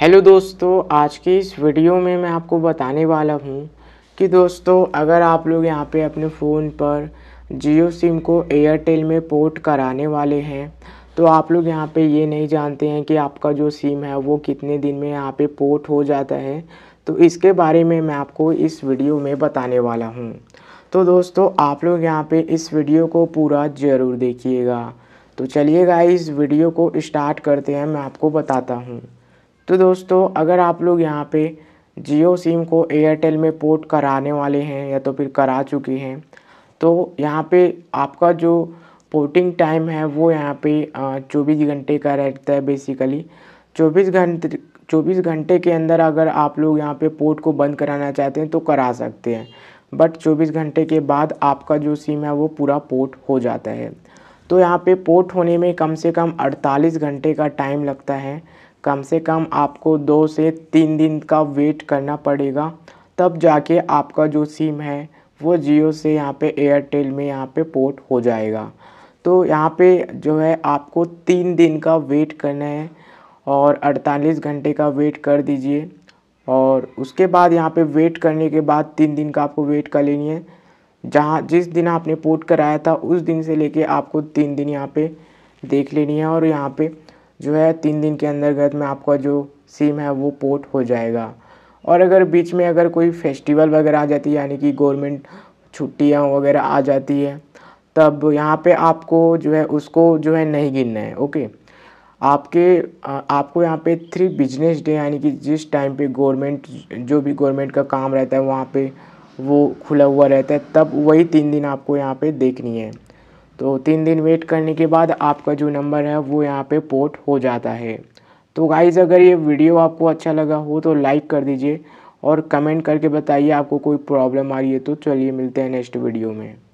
hello दोस्तों आज के इस वीडियो में मैं आपको बताने वाला हूँ कि दोस्तों अगर आप लोग यहाँ पे अपने फ़ोन पर जियो सिम को एयरटेल में पोर्ट कराने वाले हैं तो आप लोग यहाँ पे ये नहीं जानते हैं कि आपका जो सिम है वो कितने दिन में यहाँ पे पोर्ट हो जाता है तो इसके बारे में मैं आपको इस वीडियो में बताने वाला हूँ तो दोस्तों आप लोग यहाँ पर इस वीडियो को पूरा ज़रूर देखिएगा तो चलिएगा इस वीडियो को स्टार्ट करते हैं मैं आपको बताता हूँ तो दोस्तों अगर आप लोग यहाँ पे जियो सिम को एयरटेल में पोर्ट कराने वाले हैं या तो फिर करा चुके हैं तो यहाँ पे आपका जो पोर्टिंग टाइम है वो यहाँ पे चौबीस घंटे का रहता है बेसिकली चौबीस घंटे चौबीस घंटे के अंदर अगर आप लोग यहाँ पे पोर्ट को बंद कराना चाहते हैं तो करा सकते हैं बट 24 घंटे के बाद आपका जो सिम है वो पूरा पोर्ट हो जाता है तो यहाँ पे पोर्ट होने में कम से कम 48 घंटे का टाइम लगता है कम से कम आपको दो से तीन दिन का वेट करना पड़ेगा तब जाके आपका जो सिम है वो जियो से यहाँ पे एयरटेल में यहाँ पे पोर्ट हो जाएगा तो यहाँ पे जो है आपको तीन दिन का वेट करना है और 48 घंटे का वेट कर दीजिए और उसके बाद यहाँ पे वेट करने के बाद तीन दिन का आपको वेट कर लेनी है जहाँ जिस दिन आपने पोर्ट कराया था उस दिन से लेके आपको तीन दिन यहाँ पे देख लेनी है और यहाँ पे जो है तीन दिन के अंतर्गत में आपका जो सिम है वो पोर्ट हो जाएगा और अगर बीच में अगर कोई फेस्टिवल वगैरह आ जाती है यानी कि गवर्नमेंट छुट्टियाँ वगैरह आ जाती है तब यहाँ पे आपको जो है उसको जो है नहीं गिनना है ओके आपके आपको यहाँ पे थ्री बिजनेस डे यानी कि जिस टाइम पे गवर्नमेंट जो भी गवर्नमेंट का काम रहता है वहाँ पे वो खुला हुआ रहता है तब वही तीन दिन आपको यहाँ पे देखनी है तो तीन दिन वेट करने के बाद आपका जो नंबर है वो यहाँ पे पोर्ट हो जाता है तो गाइज़ अगर ये वीडियो आपको अच्छा लगा हो तो लाइक कर दीजिए और कमेंट करके बताइए आपको कोई प्रॉब्लम आ रही है तो चलिए मिलते हैं नेक्स्ट वीडियो में